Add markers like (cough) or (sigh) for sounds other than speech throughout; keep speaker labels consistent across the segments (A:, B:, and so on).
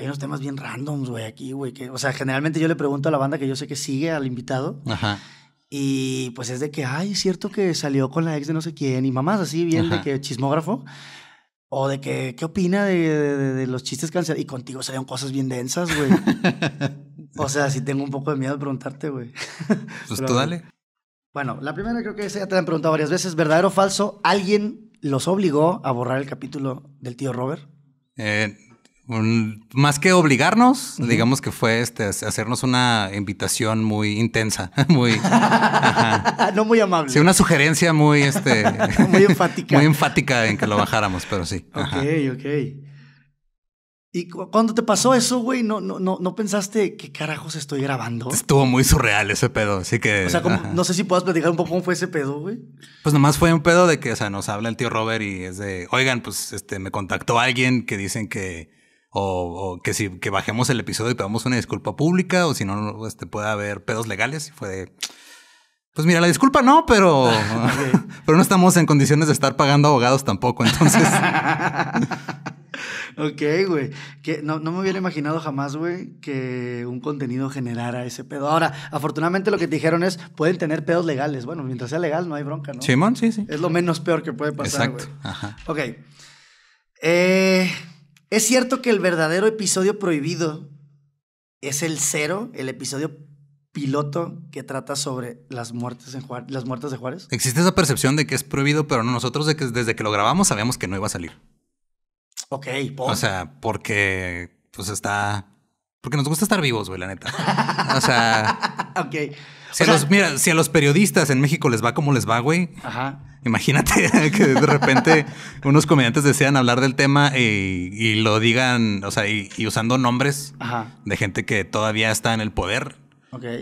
A: hay unos temas bien randoms, güey, aquí, güey. o sea, generalmente yo le pregunto a la banda que yo sé que sigue al invitado. Ajá. Y pues es de que, ay, es cierto que salió con la ex de no sé quién. Y mamás así, bien de que chismógrafo. O de que, ¿qué opina de, los chistes cancelados? Y contigo salieron cosas bien densas, güey. o sea, sí tengo un poco de miedo de preguntarte, güey. (laughs) pues tú dale. Bueno, la primera creo que ya te han preguntado varias veces. ¿Verdadero o falso? ¿Alguien los obligó a borrar el capítulo del tío Robert?
B: Eh, más que obligarnos, digamos que fue este, hacernos una invitación muy intensa, (laughs) muy...
A: no muy amable. Sí, una
B: sugerencia muy, este, (laughs) muy enfática. muy enfática en que lo bajáramos, pero sí.
A: Ok, ok. Y cuándo te pasó eso, güey, ¿no, no, no, no pensaste qué carajos estoy grabando?
B: Estuvo muy surreal ese pedo, así que... O sea, no
A: sé si puedas platicar un poco cómo fue ese pedo, güey.
B: Pues nomás fue un pedo de que, o sea, nos habla el tío Robert y es de, oigan, pues, este, me contactó alguien que dicen que o, que si que bajemos el episodio y pedamos una disculpa pública, o si no, este, puede haber pedos legales. Y fue Pues mira, la disculpa no, pero, (laughs) (laughs) pero no estamos en condiciones de estar pagando abogados tampoco, entonces. (laughs)
A: ok, güey. Que no, me hubiera imaginado jamás, güey, que un contenido generara ese pedo. Ahora, afortunadamente lo que te dijeron es, pueden tener pedos legales. Bueno, mientras sea legal no hay bronca, ¿no?
B: Simón, sí, sí.
A: Es lo menos peor que puede pasar, Exacto. Ok. Eh... Es cierto que el verdadero episodio prohibido es el cero, el episodio piloto que trata sobre las muertes, de Juárez.
B: Existe esa percepción de que es prohibido, pero nosotros desde que lo grabamos sabíamos que no iba a salir.
A: Ok, O
B: sea, porque pues está... Porque nos gusta estar vivos, güey, la neta. O sea, (laughs) ok. mira, si a los periodistas en México les va como les va, güey. Ajá. Imagínate (laughs) que de repente unos comediantes desean hablar del tema eh, y, lo digan, o sea, y, usando nombres de gente que todavía está en el poder.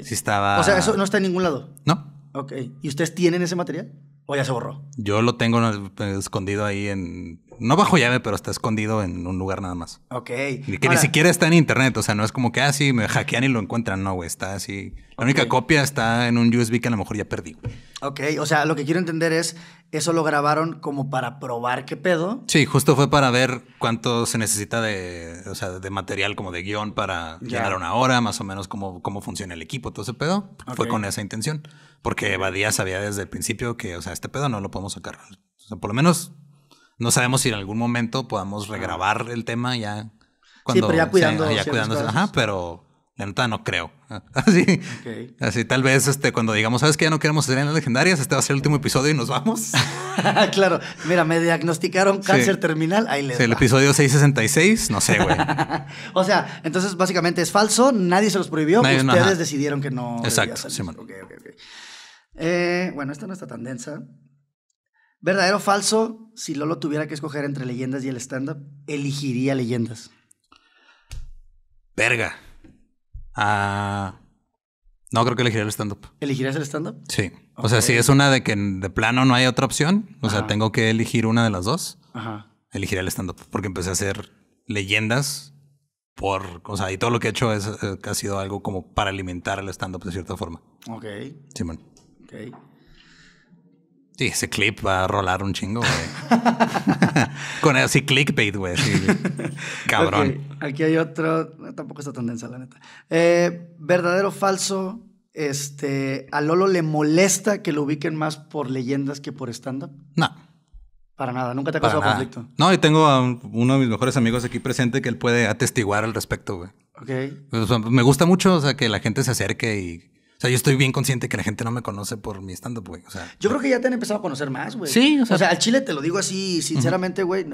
B: Si estaba. O sea, eso
A: no está en ningún lado. No. Ok. ¿Y ustedes tienen ese material? ¿O ya se borró?
B: Yo lo tengo eh, escondido ahí en no bajo llave, pero está escondido en un lugar nada más.
A: Ok. que ni siquiera
B: está en internet, o sea, no es como que así ah, me hackean y lo encuentran, no, güey, está así. La única copia está en un USB que a lo mejor ya perdí,
A: Ok, o sea, lo que quiero entender es, eso lo grabaron como para probar qué pedo.
B: Sí, justo fue para ver cuánto se necesita de, o sea, de material como de guión para Llegar a una hora, más o menos cómo, cómo funciona el equipo, todo ese pedo. Fue con esa intención, porque Badía sabía desde el principio que, o sea, este pedo no lo podemos sacar. O sea, por lo menos no sabemos si en algún momento podamos regrabar el tema ya.
A: Cuando, pero ya cuidándose. Ajá,
B: pero la neta no creo. (laughs) Así, así tal vez este, cuando digamos, ¿sabes que Ya no queremos hacer en las legendarias, este va a ser el último episodio y nos vamos.
A: (laughs) claro, mira, me diagnosticaron cáncer terminal, ahí le
B: El episodio 666, no sé, güey.
A: (laughs) o sea, entonces básicamente es falso, nadie se los prohibió, ustedes decidieron que no. Exacto, okay, eh, bueno, esta no está tan densa. ¿Verdadero o falso? Si Lolo tuviera que escoger entre leyendas y el stand-up, elegiría leyendas.
B: Verga. Ah, no, creo que elegiría el stand-up.
A: ¿Elegirías el stand-up?
B: Sí. O sea, si es una de que de plano no hay otra opción, o sea, tengo que elegir una de las dos, Ajá. elegiría el stand-up porque empecé a hacer leyendas por, o sea, y todo lo que he hecho es, eh, ha sido algo como para alimentar el stand-up de cierta forma. Ok. Simón. ok. Sí, ese clip va a rolar un chingo, güey. (laughs) Con así clickbait, güey. cabrón.
A: Aquí hay otro. tampoco está tan densa, la neta. Eh, ¿Verdadero Verdadero falso. Este. ¿A Lolo le molesta que lo ubiquen más por leyendas que por stand-up? No. Para nada, nunca te ha causado conflicto.
B: No, y tengo a uno de mis mejores amigos aquí presente que él puede atestiguar al respecto, güey. Ok. me gusta mucho, o sea, que la gente se acerque y o sea, yo estoy bien consciente que la gente no me conoce por mi stand-up, güey. O sea,
A: yo creo que ya te han empezado a conocer más, güey. Sí, o sea. al Chile te lo digo así, sinceramente, güey.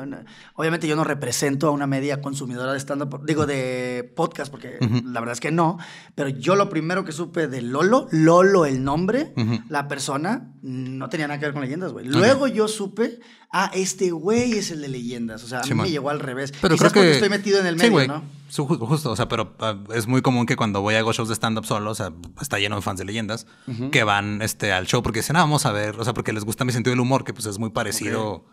A: obviamente yo no represento a una media consumidora de stand-up, digo, de podcast, porque la verdad es que no. Pero yo lo primero que supe de Lolo, Lolo el nombre, la persona, no tenía nada que ver con leyendas, güey. Luego yo supe, ah, este güey es el de leyendas. O sea, a mí me llegó al revés. Pero creo porque que... estoy metido en el medio, ¿no?
B: Justo, o sea, pero ah, es muy común que cuando voy a go shows de stand-up solo, o sea, está lleno de fans de leyendas que van este, al show porque dicen, ah, vamos a ver, o sea, porque les gusta mi sentido del humor, que pues es muy parecido.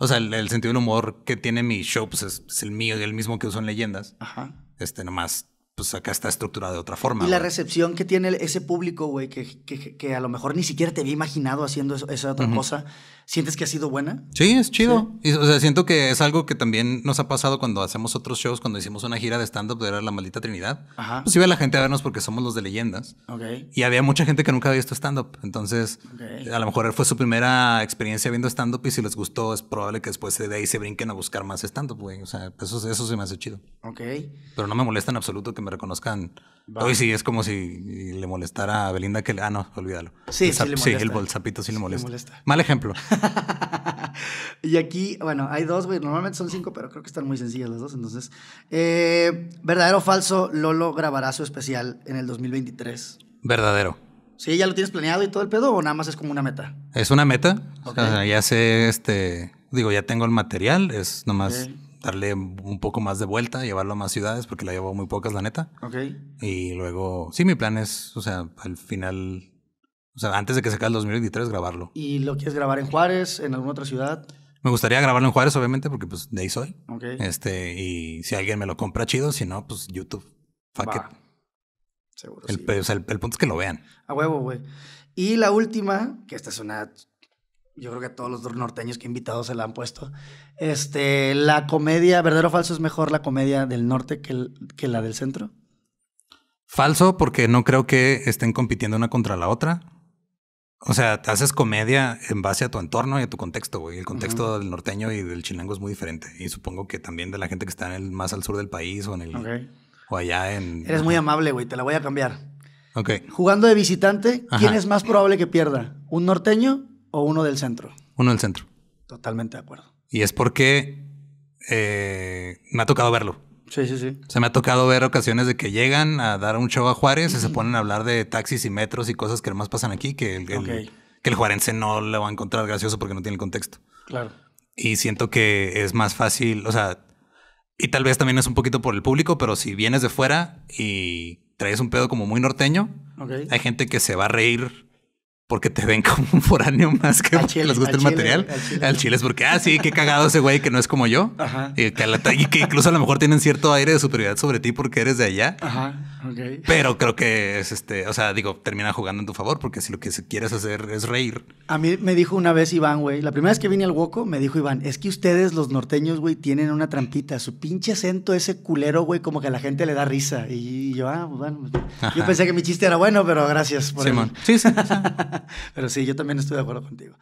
B: O sea, el, sentido del humor que tiene mi show, pues es, es, el mío y el mismo que uso en leyendas. Ajá. Este, nomás pues acá está estructurada de otra forma. Y la
A: recepción que tiene ese público, güey, que, que, a lo mejor ni siquiera te había imaginado haciendo esa otra cosa, ¿sientes que ha sido buena? Sí, es chido.
B: o sea, siento que es algo que también nos ha pasado cuando hacemos otros shows, cuando hicimos una gira de stand-up de la maldita Trinidad. Ajá. Pues iba la gente a vernos porque somos los de leyendas. Okay. Y había mucha gente que nunca había visto stand-up. Entonces, a lo mejor fue su primera experiencia viendo stand-up y si les gustó, es probable que después de ahí se brinquen a buscar más stand-up, güey. O sea, eso, eso se me hace chido. Ok. Pero no me molesta en absoluto que me reconozcan. Hoy sí, es como si le molestara a Belinda que le... Ah, no, olvídalo. Sí, sí, le el, bolsapito sí, le molesta. Mal ejemplo.
A: (laughs) y aquí, bueno, hay dos, güey. Normalmente son cinco, pero creo que están muy sencillas las dos. Entonces, eh, ¿verdadero o falso? Lolo grabará su especial en el 2023. Verdadero. ¿Sí? ¿Ya lo tienes planeado y todo el pedo o nada más es como una meta?
B: Es una meta. O sea, ya sé, este... Digo, ya tengo el material. Es nomás darle un poco más de vuelta, llevarlo a más ciudades, porque la llevo muy pocas, la neta. Ok. Y luego, sí, mi plan es, o sea, al final, o sea, antes de que se acabe el 2023, grabarlo.
A: ¿Y lo quieres grabar en Juárez, en alguna otra ciudad?
B: Me gustaría grabarlo en Juárez, obviamente, porque pues de ahí soy. Ok. Este, y si alguien me lo compra, chido, si no, pues YouTube. Fuck it. Seguro. El, o sea, el, punto es que lo vean.
A: A huevo, güey. Y la última, que esta es una yo creo que todos los norteños que invitado se la han puesto. Este, la comedia, verdadero o falso, es mejor la comedia del norte que, que la del centro.
B: Falso, porque no creo que estén compitiendo una contra la otra. O sea, te haces comedia en base a tu entorno y a tu contexto, güey. El contexto del norteño y del chilango es muy diferente. Y supongo que también de la gente que está más al sur del país o en el. O allá en. Eres muy
A: amable, güey. Te la voy a cambiar. Ok. Jugando de visitante, ¿quién es más probable que pierda? ¿Un norteño o uno del centro? Uno del centro. Totalmente de acuerdo.
B: Y es porque eh, me ha tocado verlo. Sí, sí, sí. Se me ha tocado ver ocasiones de que llegan a dar un show a Juárez y se ponen a hablar de taxis y metros y cosas que nomás pasan aquí, que el,
A: que
B: el juarense no lo va a encontrar gracioso porque no tiene el contexto. Claro. Y siento que es más fácil, o sea, y tal vez también es un poquito por el público, pero si vienes de fuera y traes un pedo como muy norteño, hay gente que se va a reír porque te ven como un foráneo más que chile, les gusta el material. Al chile, es porque, ah, sí, qué cagado ese güey que no es como yo. Y, que que, incluso a lo mejor tienen cierto aire de superioridad sobre ti porque eres de allá. Pero creo que es este, o sea, digo, termina jugando en tu favor porque si lo que quieres hacer es reír.
A: A mí me dijo una vez Iván, güey, la primera vez que vine al Woco, me dijo Iván, es que ustedes los norteños, güey, tienen una trampita, su pinche acento ese culero, güey, como que a la gente le da risa. Y yo, ah, bueno,
B: pues, yo pensé
A: que mi chiste era bueno, pero gracias por Simón. sí, sí. (laughs) pero sí, yo también estoy de acuerdo contigo.